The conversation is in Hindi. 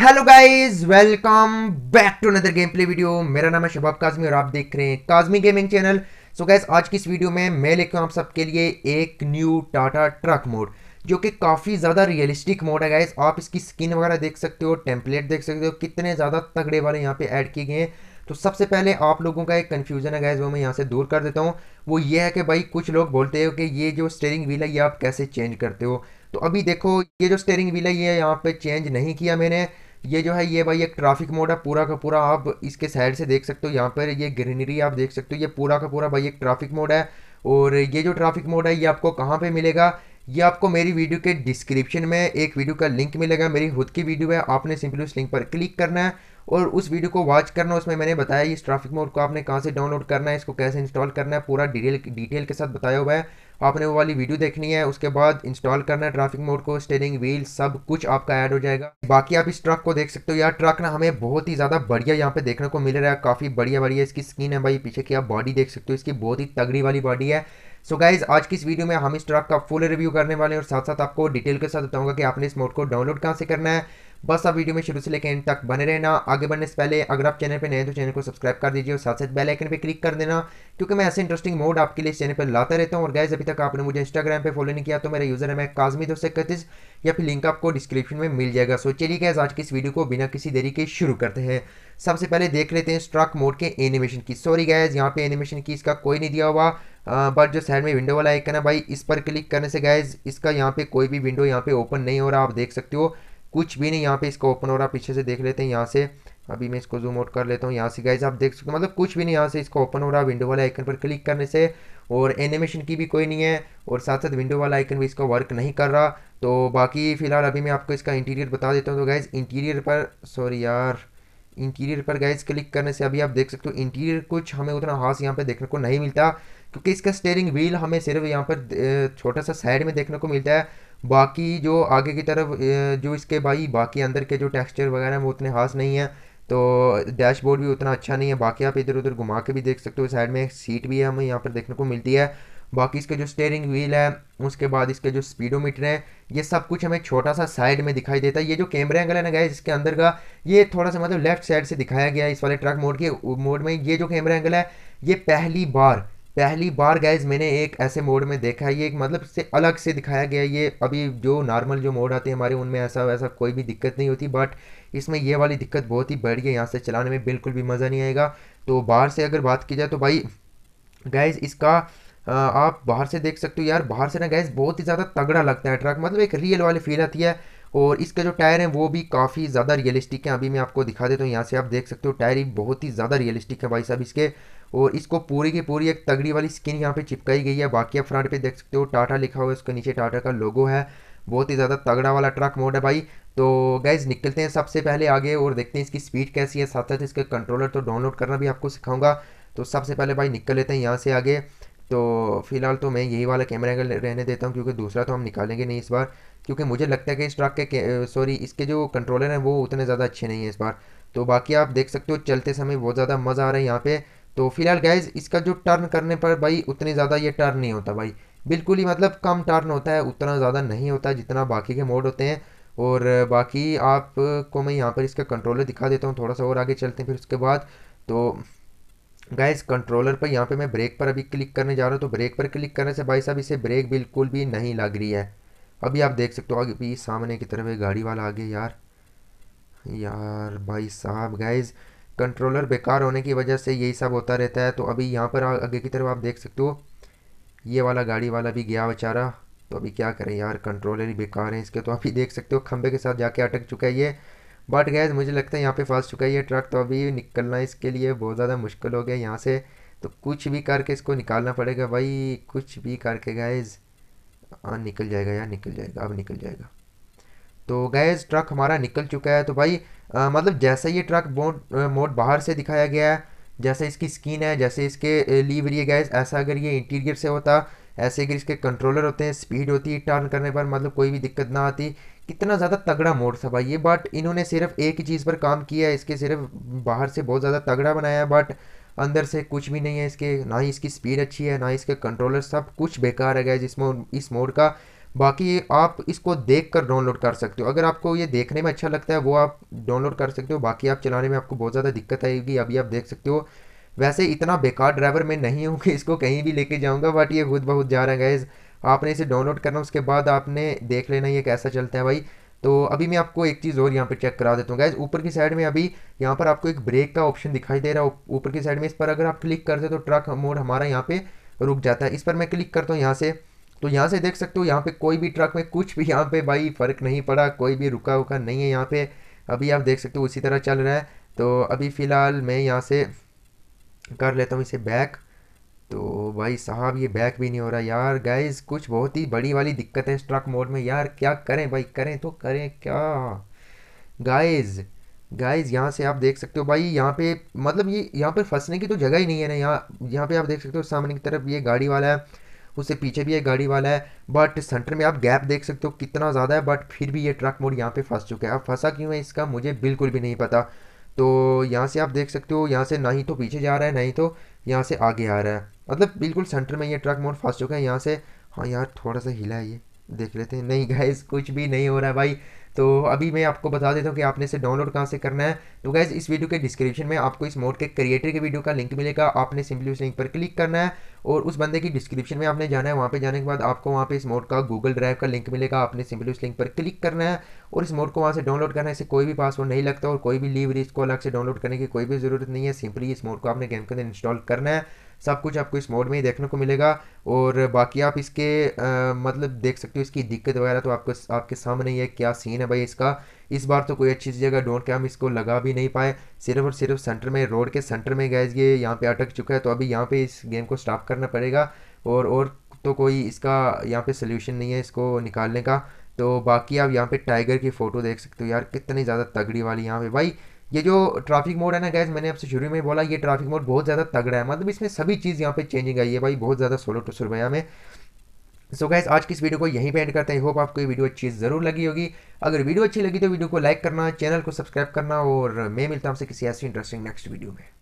hello guys welcome back to another game play video मेरा नाम है शबाब काजमी और आप देख रहे हैं Kazmi gaming channel so guys आज की इस वीडियो में मैं लेकर हूँ आप सबके लिए एक न्यू टाटा ट्रक मोड जो कि काफ़ी ज़्यादा रियलिस्टिक मोड है गाइस आप इसकी स्किन वगैरह देख सकते हो टेम्पलेट देख सकते हो कितने ज़्यादा तगड़े वाले यहाँ पे ऐड किए गए हैं तो सबसे पहले आप लोगों का एक कन्फ्यूजन है गैस वो मैं यहाँ से दूर कर देता हूँ वो ये है कि भाई कुछ लोग बोलते हो कि ये जो स्टेयरिंग व्हील है ये आप कैसे चेंज करते हो तो अभी देखो ये जो स्टेयरिंग व्हील है ये यहाँ पे चेंज नहीं किया मैंने ये जो है ये भाई एक ट्रैफिक मोड है पूरा का पूरा आप इसके साइड से देख सकते हो यहाँ पर ये ग्रीनरी आप देख सकते हो ये पूरा का पूरा भाई एक ट्रैफिक मोड है और ये जो ट्रैफिक मोड है ये आपको कहाँ पे मिलेगा ये आपको मेरी वीडियो के डिस्क्रिप्शन में एक वीडियो का लिंक मिलेगा मेरी खुद की वीडियो है आपने सिंपली उस लिंक पर क्लिक करना है और उस वीडियो को वॉच करना उसमें मैंने बताया इस ट्रैफिक मोड को आपने कहाँ से डाउनलोड करना है इसको कैसे इंस्टॉल करना है पूरा डिटेल डिटेल के साथ बताया हुआ है आपने वो वाली वीडियो देखनी है उसके बाद इंस्टॉल करना है ट्रैफिक मोड को स्टेरिंग व्हील सब कुछ आपका ऐड हो जाएगा बाकी आप इस ट्रक को देख सकते हो यार ट्रक ना हमें बहुत ही ज़्यादा बढ़िया यहाँ पे देखने को मिल रहा है काफ़ी बढ़िया बढ़िया इसकी स्किन है भाई पीछे की आप बॉडी देख सकते हो इसकी बहुत ही तगड़ी वाली बॉडी है सो so गाइज आज की इस वीडियो में हम इस ट्रक का फुल रिव्यू करने वाले हैं और साथ साथ आपको डिटेल के साथ बताऊंगा कि आपने इस मोड को डाउनलोड कहाँ से करना है बस आप वीडियो में शुरू से लेकर एंड तक बने रहना आगे बढ़ने से पहले अगर आप चैनल पर नए तो चैनल को सब्सक्राइब कर दीजिए और साथ साथ बेल आइकन पर क्लिक कर देना क्योंकि मैं ऐसे इंटरेस्टिंग मोड आपके लिए चैनल पर लाता रहता हूँ और गैस अभी तक आपने मुझे इंस्टाग्राम पर फॉलो नहीं किया तो मेरा यूजर है मैं काजमी दो या फिर लिंक आपको डिस्क्रिप्शन में मिल जाएगा सो चलिए गैस आज की इस वीडियो को बिना किसी देरी के शुरू करते हैं सबसे पहले देख लेते हैं स्ट्रक मोड के एनिमेशन की सॉरी गैस यहाँ पे एनिमेशन की इसका कोई नहीं दिया हुआ बट जो साइड में विंडो वाला आइकन है भाई इस पर क्लिक करने से गैस इसका यहाँ पे कोई भी विंडो यहाँ पे ओपन नहीं हो रहा आप देख सकते हो कुछ भी नहीं यहाँ पे इसका ओपन हो रहा पीछे से देख लेते हैं यहाँ से अभी मैं इसको जूम आउट कर लेता हूँ यहाँ से गाइज आप देख सकते हो मतलब कुछ भी नहीं यहाँ से इसका ओपन हो रहा विंडो वाले आइकन पर क्लिक करने से और एनिमेशन की भी कोई नहीं है और साथ साथ विंडो वाला आइकन भी इसका वर्क नहीं कर रहा तो बाकी फिलहाल अभी मैं आपको इसका इंटीरियर बता देता हूँ तो गाइज़ इंटीरियर पर सॉरी यार इंटीरियर पर गाइज क्लिक करने से अभी आप देख सकते हो इंटीरियर कुछ हमें उतना खास यहाँ पर देखने को नहीं मिलता क्योंकि इसका स्टेयरिंग व्हील हमें सिर्फ यहाँ पर छोटा सा साइड में देखने को मिलता है बाकी जो आगे की तरफ जो इसके भाई बाकी अंदर के जो टेक्सचर वगैरह हैं वो उतने खास नहीं है तो डैशबोर्ड भी उतना अच्छा नहीं है बाकी आप इधर उधर घुमा के भी देख सकते हो साइड में एक सीट भी है हमें यहाँ पर देखने को मिलती है बाकी इसके जो स्टेयरिंग व्हील है उसके बाद इसके जो स्पीडोमीटर हैं ये सब कुछ हमें छोटा सा साइड में दिखाई देता है ये जो कैमरा एंगल है ना गाइस इसके अंदर का ये थोड़ा सा मतलब लेफ्ट साइड से दिखाया गया है इस वाले ट्रक मोड के मोड में ये जो कैमरा एंगल है ये पहली बार पहली बार गैज मैंने एक ऐसे मोड में देखा है ये एक मतलब से अलग से दिखाया गया ये अभी जो नॉर्मल जो मोड आते हैं हमारे उनमें ऐसा वैसा कोई भी दिक्कत नहीं होती बट इसमें ये वाली दिक्कत बहुत ही बढ़ गई यहाँ से चलाने में बिल्कुल भी मज़ा नहीं आएगा तो बाहर से अगर बात की जाए तो भाई गैज इसका आप बाहर से देख सकते हो यार बाहर से ना गैस बहुत ही ज़्यादा तगड़ा लगता है ट्रक मतलब एक रियल वाली फील आती है और इसके जो टायर हैं वो भी काफ़ी ज़्यादा रियलिस्टिक हैं अभी मैं आपको दिखा देता हूँ यहाँ से आप देख सकते हो टायर ही बहुत ही ज़्यादा रियलिस्टिक है भाई साहब इसके और इसको पूरी की पूरी एक तगड़ी वाली स्किन यहाँ पे चिपकाई गई है बाकी आप फ्रंट पे देख सकते हो टाटा लिखा हुआ है उसके नीचे टाटा का लोगो है बहुत ही ज़्यादा तगड़ा वाला ट्रक मोड है भाई तो गैज़ निकलते हैं सबसे पहले आगे और देखते हैं इसकी स्पीड कैसी है साथ साथ इसका कंट्रोलर तो डाउनलोड करना भी आपको सिखाऊंगा तो सबसे पहले भाई निकल लेते हैं यहाँ से आगे तो फिलहाल तो मैं यही वाला कैमरा एंगल रहने देता हूँ क्योंकि दूसरा तो हम निकालेंगे नहीं इस बार क्योंकि मुझे लगता है कि इस ट्रक के सॉरी इसके जो कंट्रोलर हैं वो उतने ज़्यादा अच्छे नहीं हैं इस बार तो बाकी आप देख सकते हो चलते समय बहुत ज़्यादा मज़ा आ रहा है यहाँ पर तो फिलहाल गैज इसका जो टर्न करने पर भाई उतने ज़्यादा ये टर्न नहीं होता भाई बिल्कुल ही मतलब कम टर्न होता है उतना ज़्यादा नहीं होता जितना बाकी के मोड होते हैं और बाकी आपको मैं यहाँ पर इसका कंट्रोलर दिखा देता हूँ थोड़ा सा और आगे चलते हैं फिर उसके बाद तो गैस कंट्रोलर पर यहाँ पे मैं ब्रेक पर अभी क्लिक करने जा रहा हूँ तो ब्रेक पर क्लिक करने से भाई साहब इसे ब्रेक बिल्कुल भी नहीं लग रही है अभी आप देख सकते हो भी सामने की तरफ गाड़ी वाला आ गया यार यार भाई साहब गैज़ कंट्रोलर बेकार होने की वजह से यही सब होता रहता है तो अभी यहाँ पर आगे की तरफ आप देख सकते हो ये वाला गाड़ी वाला भी गया बेचारा तो अभी क्या करें यार कंट्रोलर ही बेकार है इसके तो अभी देख सकते हो खंबे के साथ जाके अटक चुका है ये बट गैस मुझे लगता है यहाँ पे फंस चुका है ये ट्रक तो अभी निकलना इसके लिए बहुत ज़्यादा मुश्किल हो गया यहाँ से तो कुछ भी करके इसको निकालना पड़ेगा भाई कुछ भी करके गैज़ हाँ, निकल जाएगा यार निकल जाएगा अब निकल जाएगा तो गैस ट्रक हमारा निकल चुका है तो भाई आ, मतलब जैसा ये ट्रक मोड मोड बाहर से दिखाया गया है जैसे इसकी स्किन है जैसे इसके लीवरी है गैस ऐसा अगर ये इंटीरियर से होता ऐसे अगर इसके कंट्रोलर होते हैं स्पीड होती है टर्न करने पर मतलब कोई भी दिक्कत ना आती कितना ज़्यादा तगड़ा मोड था भाई ये बट इन्होंने सिर्फ एक ही चीज़ पर काम किया है इसके सिर्फ बाहर से बहुत ज़्यादा तगड़ा बनाया है बट अंदर से कुछ भी नहीं है इसके ना ही इसकी स्पीड अच्छी है ना ही इसके कंट्रोलर सब कुछ बेकार है गैस जिस मोड इस मोड का बाकी आप इसको देख कर डाउनलोड कर सकते हो अगर आपको ये देखने में अच्छा लगता है वो आप डाउनलोड कर सकते हो बाकी आप चलाने में आपको बहुत ज़्यादा दिक्कत आएगी अभी आप देख सकते हो वैसे इतना बेकार ड्राइवर मैं नहीं हूँ कि इसको कहीं भी लेके जाऊँगा बट ये खुद बहुत जा रहा है गैज़ आपने इसे डाउनलोड करना उसके बाद आपने देख लेना ये कैसा चलता है भाई तो अभी मैं आपको एक चीज़ और यहाँ पर चेक करा देता हूँ गैज़ ऊपर की साइड में अभी यहाँ पर आपको एक ब्रेक का ऑप्शन दिखाई दे रहा है ऊपर की साइड में इस पर अगर आप क्लिक करते हो तो ट्रक मोड हमारा यहाँ पर रुक जाता है इस पर मैं क्लिक करता हूँ यहाँ से तो यहाँ से देख सकते हो यहाँ पे कोई भी ट्रक में कुछ भी यहाँ पे भाई फ़र्क नहीं पड़ा कोई भी रुका उका नहीं है यहाँ पे अभी आप देख सकते हो उसी तरह चल रहा है तो अभी फ़िलहाल मैं यहाँ से कर लेता हूँ इसे बैक तो भाई साहब ये बैक भी नहीं हो रहा यार गाइज कुछ बहुत ही बड़ी वाली दिक्कत है इस ट्रक मोड में यार क्या करें भाई करें तो करें क्या गाइज गाइज यहाँ से आप देख सकते हो भाई यहाँ पे मतलब ये यहाँ पे फंसने की तो जगह ही नहीं है ना यहाँ यहाँ पे आप देख सकते हो सामने की तरफ ये गाड़ी वाला है उससे पीछे भी एक गाड़ी वाला है बट सेंटर में आप गैप देख सकते हो कितना ज़्यादा है बट फिर भी ये ट्रक मोड़ यहाँ पे फंस चुका है अब फंसा क्यों है इसका मुझे बिल्कुल भी नहीं पता तो यहाँ से आप देख सकते हो यहाँ से ना ही तो पीछे जा रहा है ना ही तो यहाँ से आगे आ रहा है मतलब बिल्कुल सेंटर में ये ट्रक मोड़ फंस चुका है यहाँ से हाँ यार थोड़ा सा हिला है ये देख लेते हैं नहीं गैस कुछ भी नहीं हो रहा है भाई तो अभी मैं आपको बता देता हूँ कि आपने इसे डाउनलोड कहाँ से करना है तो गैस इस वीडियो के डिस्क्रिप्शन में आपको इस मोड के क्रिएटर के वीडियो का लिंक मिलेगा आपने सिंपली उस लिंक पर क्लिक करना है और उस बंदे की डिस्क्रिप्शन में आपने जाना है वहाँ पे जाने के बाद आपको वहाँ पे इस मोड का गूगल ड्राइव का लिंक मिलेगा आपने सिंपली उस लिंक पर क्लिक करना है और इस मोड को वहाँ से डाउनलोड करना है इसे कोई भी पासवर्ड नहीं लगता और कोई भी लीवर इसको अलग से डाउनलोड करने की कोई भी ज़रूरत नहीं है सिंपली इस मोड को आपने गेम के अंदर इंस्टॉल करना है सब कुछ आपको इस मोड में ही देखने को मिलेगा और बाकी आप इसके आ, मतलब देख सकते हो इसकी दिक्कत वगैरह तो आपको आपके सामने ही है क्या सीन है भाई इसका इस बार तो कोई अच्छी जगह ढूंढ के हम इसको लगा भी नहीं पाए सिर्फ और सिर्फ सेंटर में रोड के सेंटर में गैस ये यहाँ पे अटक चुका है तो अभी यहाँ पे इस गेम को स्टॉप करना पड़ेगा और और तो कोई इसका यहाँ पे सोल्यूशन नहीं है इसको निकालने का तो बाकी आप यहाँ पे टाइगर की फ़ोटो देख सकते हो यार कितनी ज़्यादा तगड़ी वाली यहाँ पे भाई ये जो ट्रैफिक मोड है ना गैस मैंने आपसे शुरू में बोला ये ट्रैफिक मोड बहुत ज़्यादा तगड़ा है मतलब इसमें सभी चीज़ यहाँ पे चेंजिंग आई है भाई बहुत ज़्यादा सोलह टू सौ रुपया में सो so गैस आज की इस वीडियो को यहीं पे एंड करते हैं होप आपको ये वीडियो अच्छी ज़रूर लगी होगी अगर वीडियो अच्छी लगी तो वीडियो को लाइक करना चैनल को सब्सक्राइब करना और मैं मिलता हूँ आपसे किसी ऐसी इंटरेस्टिंग नेक्स्ट वीडियो में